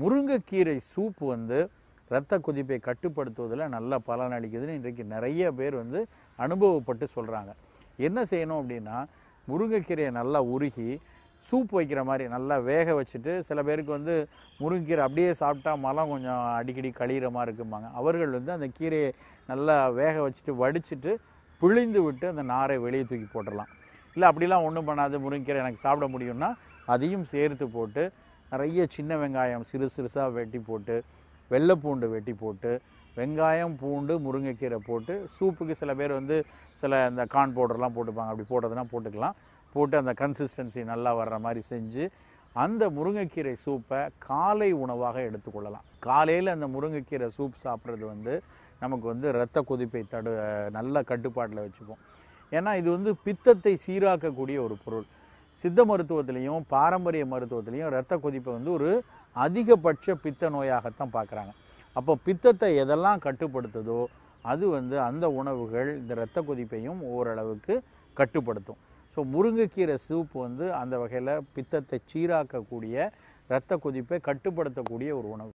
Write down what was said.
முருங்கைக்கீரை சூப் வந்து இரத்த கொதிப்பை கட்டுப்படுத்துவதில் நல்ல பலன் அளிக்குதுன்னு இன்றைக்கு நிறைய பேர் வந்து அனுபவப்பட்டு சொல்கிறாங்க என்ன செய்யணும் அப்படின்னா முருங்கைக்கீரையை நல்லா உருகி சூப் வைக்கிற மாதிரி நல்லா வேக வச்சுட்டு சில பேருக்கு வந்து முருங்கைக்கீரை அப்படியே சாப்பிட்டா மலம் கொஞ்சம் அடிக்கடி கழிகிற மாதிரி இருக்குமாங்க அவர்கள் வந்து அந்த கீரையை நல்லா வேக வச்சுட்டு வடிச்சிட்டு பிழிந்து விட்டு அந்த நாரை வெளியே தூக்கி போட்டுடலாம் இல்லை அப்படிலாம் ஒன்றும் பண்ணாது முருங்கைக்கீரை எனக்கு சாப்பிட முடியும்னா அதையும் சேர்த்து போட்டு நிறைய சின்ன வெங்காயம் சிறு சிறுசாக வெட்டி போட்டு வெள்ளை பூண்டு வெட்டி போட்டு வெங்காயம் பூண்டு முருங்கைக்கீரை போட்டு சூப்புக்கு சில பேர் வந்து சில இந்த கார்ன் பவுடர்லாம் போட்டுப்பாங்க அப்படி போட்டதுனா போட்டுக்கலாம் போட்டு அந்த கன்சிஸ்டன்சி நல்லா வர்ற மாதிரி செஞ்சு அந்த முருங்கைக்கீரை சூப்பை காலை உணவாக எடுத்துக்கொள்ளலாம் காலையில் அந்த முருங்கைக்கீரை சூப் சாப்பிட்றது வந்து நமக்கு வந்து இரத்த கொதிப்பை தடு நல்ல கட்டுப்பாட்டில் வச்சுப்போம் ஏன்னா இது வந்து பித்தத்தை சீராக்கக்கூடிய ஒரு பொருள் சித்த மருத்துவத்திலையும் பாரம்பரிய மருத்துவத்திலையும் இரத்த கொதிப்பை வந்து ஒரு அதிகபட்ச பித்த நோயாகத்தான் பார்க்குறாங்க அப்போ பித்தத்தை எதெல்லாம் கட்டுப்படுத்துதோ அது வந்து அந்த உணவுகள் இந்த இரத்த கொதிப்பையும் ஓரளவுக்கு கட்டுப்படுத்தும் ஸோ முருங்கைக்கீரை சூப் வந்து அந்த வகையில் பித்தத்தை சீராக்கக்கூடிய இரத்த கொதிப்பை கட்டுப்படுத்தக்கூடிய ஒரு உணவு